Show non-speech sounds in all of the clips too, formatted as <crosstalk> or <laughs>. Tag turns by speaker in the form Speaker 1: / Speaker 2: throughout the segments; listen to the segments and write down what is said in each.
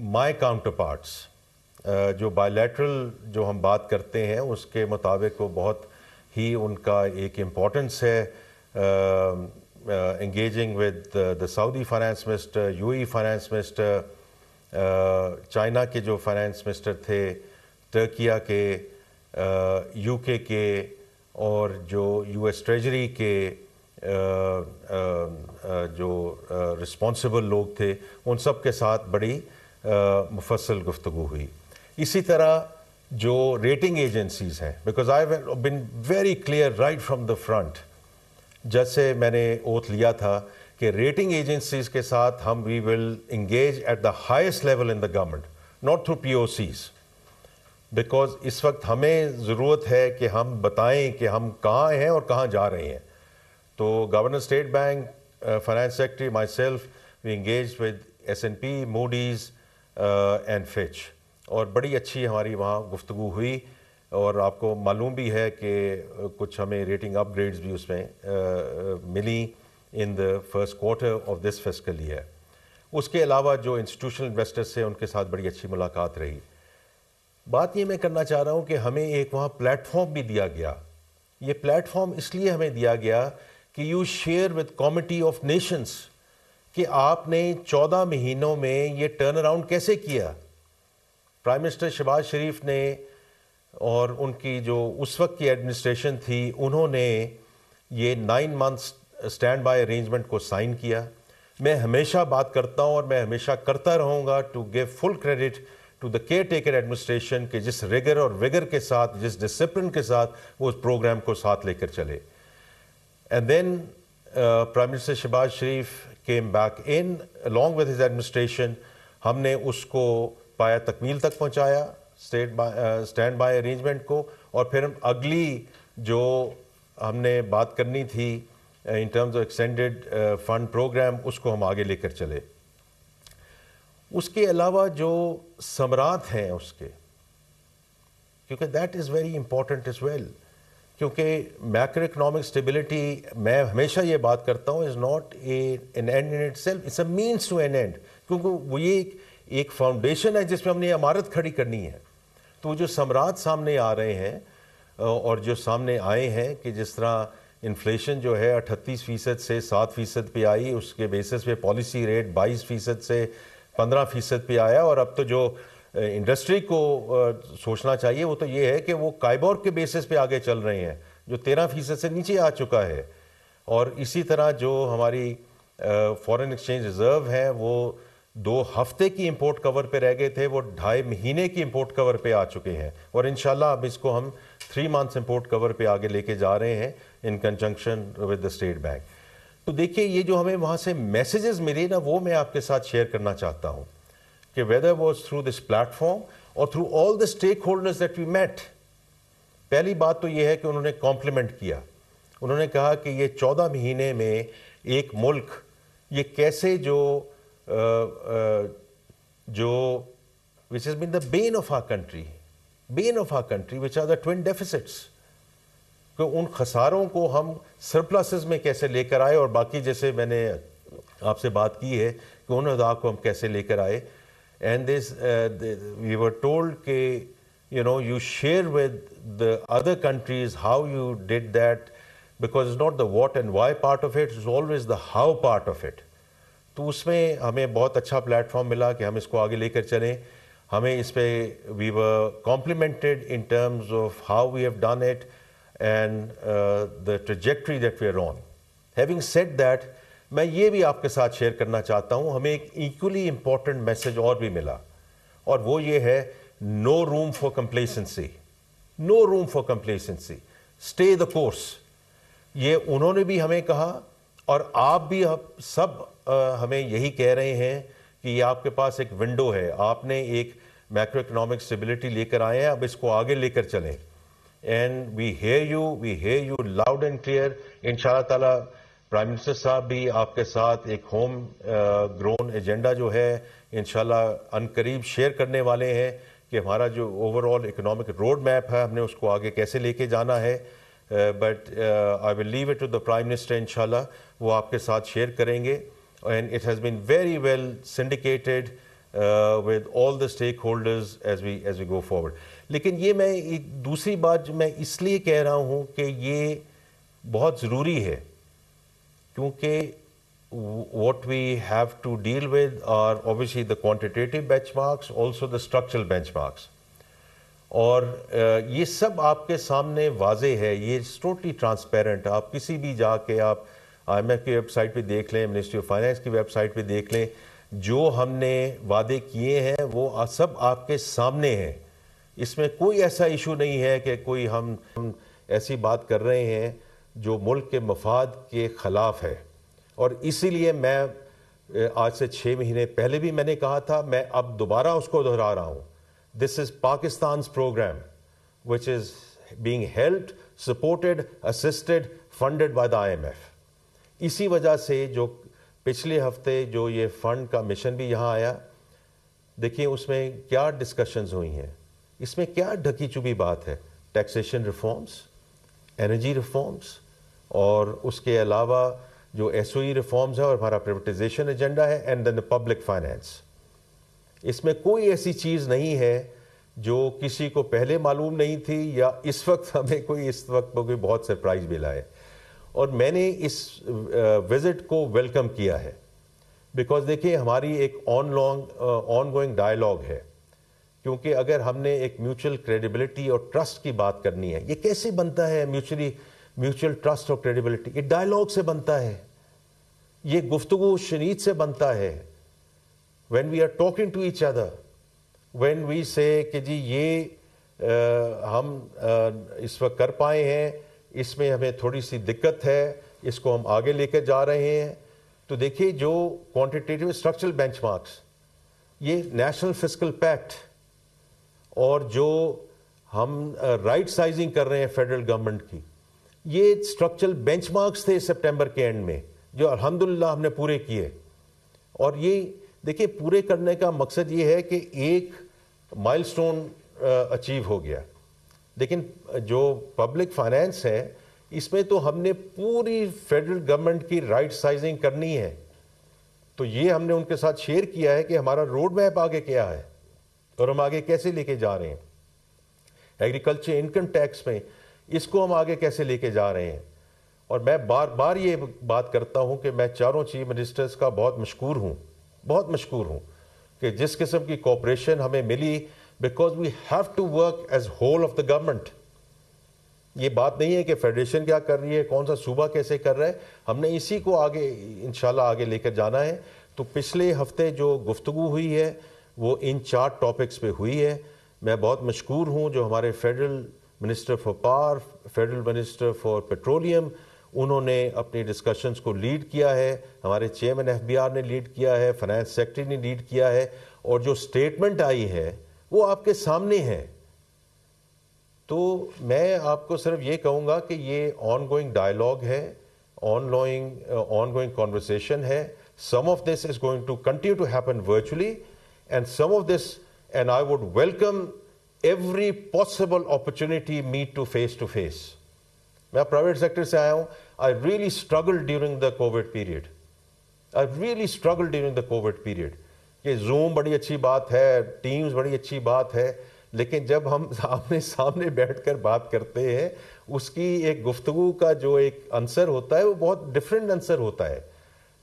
Speaker 1: माई counterparts जो bilateral जो हम बात करते हैं उसके मुताबिक वो बहुत ही उनका एक इम्पोर्टेंस है engaging with the Saudi finance minister ई फाइनेंस मिनिस्टर चाइना के जो फाइनेंस मिनिस्टर थे टर्किया के यूके uh, के और जो यूएस ट्रेजरी के uh, uh, uh, जो रिस्पॉन्सिबल लोग थे उन सब के साथ बड़ी मुफसल गुफ्तु हुई इसी तरह जो रेटिंग एजेंसीज़ हैं because I been very clear right from the front जैसे मैंने ओथ लिया था कि रेटिंग एजेंसीज़ के साथ हम we will engage at the highest level in the government not through P O Cs because इस वक्त हमें ज़रूरत है कि हम बताएं कि हम कहाँ हैं और कहाँ जा रहे हैं तो governor State Bank finance secretary myself we engage with S N P Moody's and uh, Fitch और बड़ी अच्छी हमारी वहाँ गुफ्तु हुई और आपको मालूम भी है कि uh, कुछ हमें रेटिंग अपग्रेड्स भी उसमें आ, uh, मिली in the first quarter of this physical year उसके अलावा जो इंस्टीट्यूशनल इन्वेस्टर्स थे उनके साथ बड़ी अच्छी मुलाकात रही बात ये मैं करना चाह रहा हूँ कि हमें एक वहाँ प्लेटफॉर्म भी दिया गया ये प्लेटफॉर्म इसलिए हमें दिया गया कि you share with committee of nations कि आपने 14 महीनों में ये टर्न अराउंड कैसे किया प्राइम मिनिस्टर शहबाज शरीफ ने और उनकी जो उस वक्त की एडमिनिस्ट्रेशन थी उन्होंने ये nine months stand by arrangement को साइन किया मैं हमेशा बात करता हूँ और मैं हमेशा करता रहूँगा to give full credit to the care taker administration के जिस रिगर और विगर के साथ जिस डिसिप्लिन के साथ वो उस प्रोग्राम को साथ लेकर चले and then prime minister Shehbaz Sharif came back in along with his administration हमने उसको पाया तकमील तक पहुंचाया state by stand by arrangement को और फिर हम अगली जो हमने बात करनी थी in terms of extended fund program उसको हम आगे लेकर चले उसके अलावा जो समरात हैं उसके क्योंकि that is very important is well क्योंकि मैक्रो इकनॉमिक स्टेबिलिटी मैं हमेशा ये बात करता हूँ is not an end in itself it's a means to an end क्योंकि वो ये एक फाउंडेशन है जिसमें हमने इमारत खड़ी करनी है तो जो सम्राट सामने आ रहे हैं और जो सामने आए हैं कि जिस तरह इन्फ्लेशन जो है अठतीस फ़ीसद से सात फ़ीसद पे आई उसके बेसिस पे पॉलिसी रेट बाईस फ़ीसद से पंद्रह फ़ीसद पे आया और अब तो जो इंडस्ट्री को सोचना चाहिए वो तो ये है कि वो काइबोर के बेसिस पे आगे चल रहे हैं जो तेरह फीसद से नीचे आ चुका है और इसी तरह जो हमारी फॉरेन एक्सचेंज रिज़र्व है वो दो हफ्ते की इंपोर्ट कवर पे रह गए थे वो ढाई महीने की इंपोर्ट कवर पे आ चुके हैं और इन अब इसको हम थ्री मंथ्स इंपोर्ट कवर पे आगे लेके जा रहे हैं in conjunction with the state bank तो देखिए ये जो हमें वहाँ से मैसेजेस मिले ना वो मैं आपके साथ शेयर करना चाहता हूँ कि whether was through this platform और through all the stake holders that we met पहली बात तो ये है कि उन्होंने कॉम्प्लीमेंट किया उन्होंने कहा कि ये चौदह महीने में एक मुल्क ये कैसे जो जो which is been the bane of our country bane of our country which are the twin deficits कि उन खसारों को हम सरप्लसेस में कैसे लेकर आए और बाकी जैसे मैंने आपसे बात की है कि उन अदा को हम कैसे लेकर आए and this, uh, we were told that you know you share with the other countries how you did that because it's not the what and why part of it it's always the how part of it तो उसमें हमें बहुत अच्छा platform मिला कि हम इसको आगे लेकर चलें हमें इस पर we were complimented in terms of how we have done it and the trajectory that we are on having set that मैं ये भी आपके साथ शेयर करना चाहता हूं हमें एक इक्वली इंपॉर्टेंट मैसेज और भी मिला और वो ये है no room for complacency no room for complacency stay the course ये उन्होंने भी हमें कहा और आप भी आप सब हमें यही कह रहे हैं कि ये आपके पास एक विंडो है आपने एक मैक्रो इकोनॉमिक स्टेबिलिटी लेकर आए हैं अब इसको आगे लेकर चलें and we hear you we hear you loud and clear इन शाह प्राइम मिनिस्टर साहब भी आपके साथ एक होम ग्रोन एजेंडा जो है इन अनकरीब शेयर करने वाले हैं कि हमारा जो ओवरऑल इकोनॉमिक रोड मैप है हमने उसको आगे कैसे लेके जाना है but I will leave it to the prime minister in वो आपके साथ शेयर करेंगे and it has been very well syndicated with all the stake holders as we as we go forward लेकिन ये मैं एक दूसरी बात मैं इसलिए कह रहा हूँ कि ये बहुत ज़रूरी है क्योंकि what we have to deal with are obviously the quantitative benchmarks, also the structural benchmarks. और uh, ये सब आपके सामने वाज है ये टोटली ट्रांसपेरेंट आप किसी भी जाके आप आईएमएफ की वेबसाइट पे देख लें मिनिस्ट्री ऑफ फाइनेंस की वेबसाइट पे देख लें जो हमने वादे किए हैं वो सब आपके सामने हैं इसमें कोई ऐसा इशू नहीं है कि कोई हम, हम ऐसी बात कर रहे हैं जो मुल्क के मफाद के ख़िलाफ़ है और इसीलिए मैं आज से छः महीने पहले भी मैंने कहा था मैं अब दोबारा उसको दोहरा रहा हूँ this is Pakistan program which is being helped supported assisted funded by the IMF इसी वजह से जो पिछले हफ्ते जो ये फ़ंड का मिशन भी यहाँ आया देखिए उसमें क्या डिस्कशंस हुई हैं इसमें क्या ढकी चुपी बात है टैक्सेशन रिफॉर्म्स एनर्जी रिफॉर्म्स और उसके अलावा जो एस ओ रिफॉर्म्स है और हमारा प्राइवेटाइजेशन एजेंडा है and then the public finance इसमें कोई ऐसी चीज़ नहीं है जो किसी को पहले मालूम नहीं थी या इस वक्त हमें कोई इस वक्त कोई बहुत सरप्राइज़ मिला है और मैंने इस विज़िट को वेलकम किया है बिकॉज देखिए हमारी एक on long ongoing dialogue है क्योंकि अगर हमने एक म्यूचुअल क्रेडिबिलिटी और ट्रस्ट की बात करनी है ये कैसे बनता है म्यूचुअली म्यूचुअल ट्रस्ट और क्रेडिबिलिटी ये डायलॉग से बनता है ये गुफ्तगु शनीद से बनता है when we are talking to each other when we say कि जी ये आ, हम आ, इस वक्त कर पाए हैं इसमें हमें थोड़ी सी दिक्कत है इसको हम आगे लेकर जा रहे हैं तो देखिए जो क्वांटिटेटिव स्ट्रक्चरल बेंचमार्क्स ये नेशनल फिजिकल पैक्ट और जो हम राइट साइजिंग कर रहे हैं फेडरल गवर्नमेंट की ये स्ट्रक्चरल बेंचमार्क्स थे सितंबर के एंड में जो अल्हम्दुलिल्लाह हमने पूरे किए और ये देखिए पूरे करने का मकसद ये है कि एक माइलस्टोन अचीव हो गया लेकिन जो पब्लिक फाइनेंस है इसमें तो हमने पूरी फेडरल गवर्नमेंट की राइट साइजिंग करनी है तो ये हमने उनके साथ शेयर किया है कि हमारा रोड मैप आगे क्या है और हम आगे कैसे लेके जा रहे हैं एग्रीकल्चर इनकम टैक्स में इसको हम आगे कैसे लेके जा रहे हैं और मैं बार बार ये बात करता हूँ कि मैं चारों चीफ मिनिस्टर्स का बहुत मशहूर हूँ बहुत मशहूर हूँ कि जिस किस्म की कॉपरेशन हमें मिली because we have to work as whole of the government ये बात नहीं है कि फेडरेशन क्या कर रही है कौन सा सूबा कैसे कर रहा है हमने इसी को आगे इन आगे लेकर जाना है तो पिछले हफ्ते जो गुफ्तु हुई है वो इन चार टॉपिक्स पे हुई है मैं बहुत मशहूर हूँ जो हमारे federal minister for power federal minister for petroleum उन्होंने अपनी डिस्कशंस को लीड किया है हमारे चेयरमैन आर ने लीड किया है फाइनेंस सेक्रेटरी ने लीड किया है और जो स्टेटमेंट आई है वो आपके सामने है तो मैं आपको सिर्फ ये कहूँगा कि ये ऑन गोइंग डायलॉग है ongoing ongoing conversation है some of this is going to continue to happen virtually and some of this and I would welcome every possible opportunity meet to face to face मैं private sector से आया हूं I really struggle during the covid period I really struggle during the covid period कि zoom बड़ी अच्छी बात है teams बड़ी अच्छी बात है लेकिन जब हम <laughs> सामने सामने बैठकर बात करते हैं उसकी एक गुफ्तु का जो एक आंसर होता है वो बहुत डिफरेंट आंसर होता है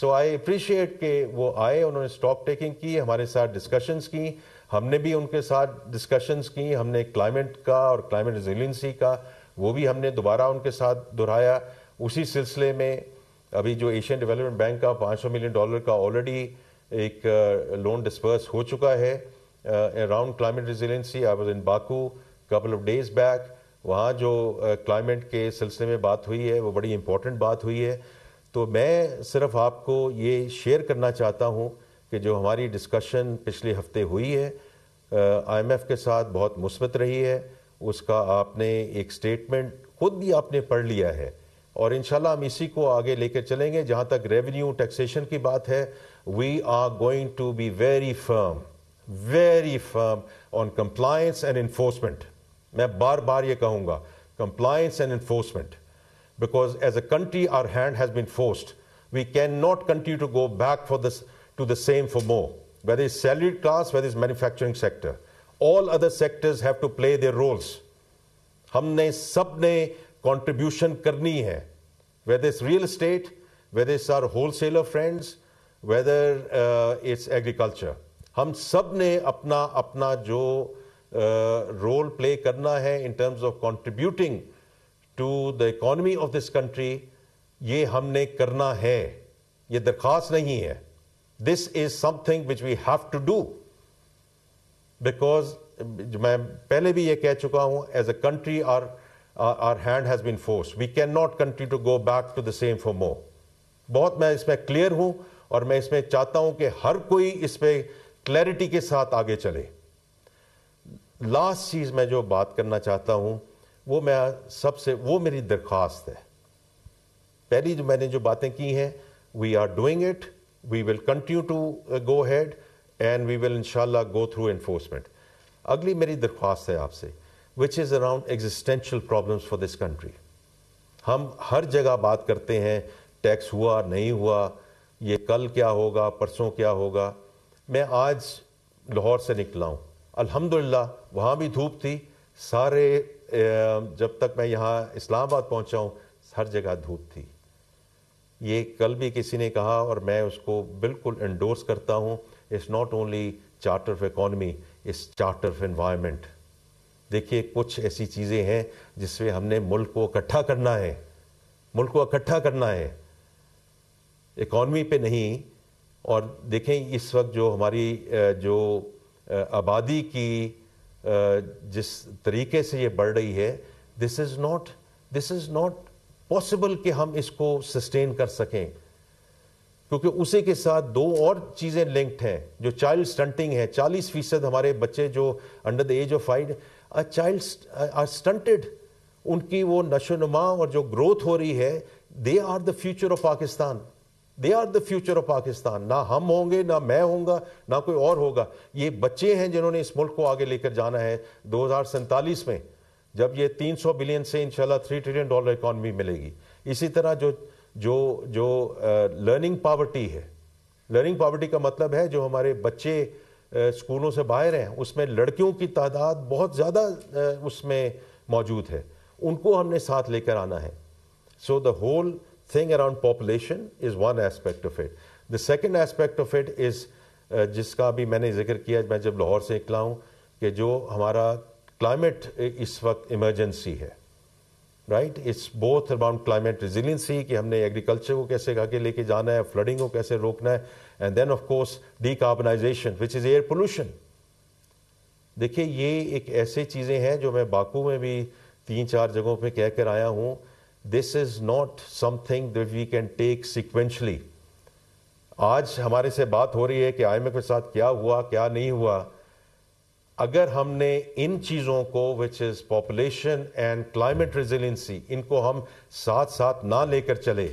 Speaker 1: सो आई अप्रिशिएट के वो आए उन्होंने स्टॉक टेकिंग की हमारे साथ डिस्कशंस की हमने भी उनके साथ डिस्कशंस की हमने क्लाइमेट का और क्लाइमेट रेजिलियंसी का वो भी हमने दोबारा उनके साथ दोहराया उसी सिलसिले में अभी जो एशियन डेवलपमेंट बैंक का 500 मिलियन डॉलर का ऑलरेडी एक लोन uh, डिस्पर्स हो चुका है around climate resiliency I was in Baku couple of days back वहाँ जो क्लाइमेट uh, के सिलसिले में बात हुई है वो बड़ी इंपॉर्टेंट बात हुई है तो मैं सिर्फ आपको ये शेयर करना चाहता हूँ कि जो हमारी डिस्कशन पिछले हफ्ते हुई है आईएमएफ के साथ बहुत मुस्बत रही है उसका आपने एक स्टेटमेंट खुद भी आपने पढ़ लिया है और इन हम इसी को आगे लेकर चलेंगे जहाँ तक रेवेन्यू टैक्सेशन की बात है we are going to be very firm very firm on compliance and enforcement मैं बार बार ये कहूँगा compliance and enforcement because as a country our hand has been forced we can not continue to go back for this to the same for more, whether it's salaried class, whether it's manufacturing sector. All other sectors have to play their roles. हमने सब ने contribution करनी है whether it's real estate, whether it's our wholesaler friends, whether uh, it's agriculture. हम सब ने अपना अपना जो रोल uh, प्ले करना है in terms of contributing to the economy of this country ये हमने करना है ये दरखास्त नहीं है this is something which we have to do because मैं पहले भी ये कह चुका हूं as a country our our hand has been force we can not country to go back to the same for more बहुत मैं इसमें क्लियर हूं और मैं इसमें चाहता हूं कि हर कोई इस पर क्लैरिटी के साथ आगे चले लास्ट चीज़ मैं जो बात करना चाहता हूं वो मैं सबसे वो मेरी दरख्वास्त है पहली जो मैंने जो बातें की हैं we are doing it we will continue to uh, go ahead and we will inshallah go through enforcement. अगली मेरी दरख्वास्त है आपसे which is around existential problems for this country हम हर जगह बात करते हैं टैक्स हुआ नहीं हुआ ये कल क्या होगा परसों क्या होगा मैं आज लाहौर से निकला हूँ अल्हम्दुलिल्लाह वहाँ भी धूप थी सारे जब तक मैं यहाँ इस्लामाबाद पहुँचा हूँ हर जगह धूप थी ये कल भी किसी ने कहा और मैं उसको बिल्कुल इंडोर्स करता हूँ it's not only charter of economy इस चार्टर ऑफ इन्वायरमेंट देखिए कुछ ऐसी चीज़ें हैं जिसमें हमने मुल्क को इकट्ठा करना है मुल्क को इकट्ठा करना है इकॉनमी पे नहीं और देखें इस वक्त जो हमारी जो आबादी की जिस तरीके से ये बढ़ रही है this is not this is not possible कि हम इसको सस्टेन कर सकें क्योंकि उसी के साथ दो और चीज़ें लिंक्ड हैं जो चाइल्ड स्टंटिंग है चालीस फीसद हमारे बच्चे जो under the age of five child are stunted उनकी वो नशोनुमा और जो ग्रोथ हो रही है they are the future of Pakistan they are the future of Pakistan ना हम होंगे ना मैं होंगे ना कोई और होगा ये बच्चे हैं जिन्होंने इस मुल्क को आगे लेकर जाना है दो में जब ये 300 बिलियन से इंशाल्लाह थ्री ट्रिलियन डॉलर इकॉनमी मिलेगी इसी तरह जो जो जो लर्निंग पावर्टी है लर्निंग पावर्टी का मतलब है जो हमारे बच्चे स्कूलों से बाहर हैं उसमें लड़कियों की तादाद बहुत ज़्यादा उसमें मौजूद है उनको हमने साथ लेकर आना है so the whole thing around population is one aspect of it the second aspect of it is जिसका भी मैंने जिक्र किया मैं जब लाहौर से निकला हूँ कि जो हमारा क्लाइमेट इस वक्त इमरजेंसी है right it's both about climate resiliency कि हमने एग्रीकल्चर को कैसे आगे लेके जाना है फ्लडिंग को कैसे रोकना है and then of course carbonization which is air pollution देखिए ये एक ऐसे चीज़ें हैं जो मैं बाकू में भी तीन चार जगहों पर कहकर आया हूँ this is not something that we can take sequentially आज हमारे से बात हो रही है कि आई एम के साथ क्या हुआ क्या नहीं हुआ अगर हमने इन चीज़ों को which is population and climate resilience इनको हम साथ साथ ना लेकर चले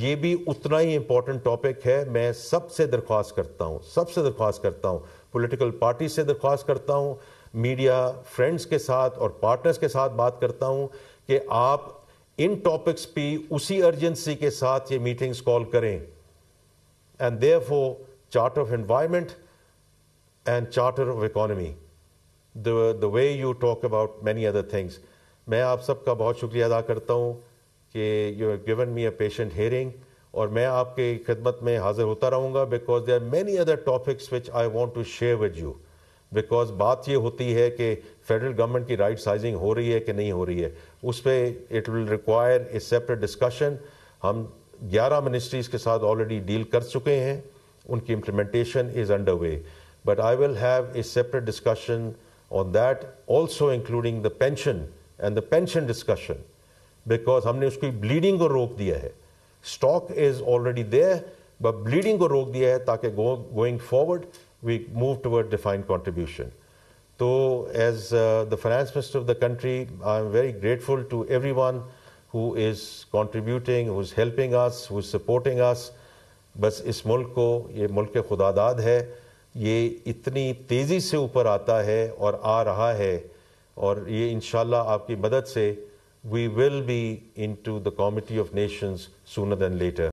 Speaker 1: ये भी उतना ही इम्पोर्टेंट टॉपिक है मैं सबसे दरख्वास्त करता हूँ सबसे दरख्वास्त करता हूँ पॉलिटिकल पार्टी से दरख्वास्त करता हूँ मीडिया फ्रेंड्स के साथ और पार्टनर्स के साथ बात करता हूँ कि आप इन टॉपिक्स पे उसी अर्जेंसी के साथ ये मीटिंग्स कॉल करें and there chart of environment and charter of economy the, the way you talk about many other things मैं आप सबका बहुत शुक्रिया अदा करता हूँ कि you have given me a patient hearing और मैं आपके खिदमत में हाजिर होता रहूँगा because there many other topics which I want to share with you because बात ये होती है कि फेडरल गवर्नमेंट की राइट साइजिंग हो रही है कि नहीं हो रही है उस पर it will require a separate discussion हम 11 मिनिस्ट्रीज़ के साथ ऑलरेडी डील कर चुके हैं उनकी implementation is under way But I will have a separate discussion on that, also including the pension and the pension discussion, because हमने उसकी bleeding को रोक दिया है Stock is already there, but bleeding को रोक दिया है ताकि going forward we move toward defined contribution. So, as uh, the finance minister of the country, I am very grateful to everyone who is contributing, who is helping us, who is supporting us. बस इस मुल्क को ये मुल्क खुदादाद है ये इतनी तेज़ी से ऊपर आता है और आ रहा है और ये इन आपकी मदद से we will be into the committee of nations sooner than letter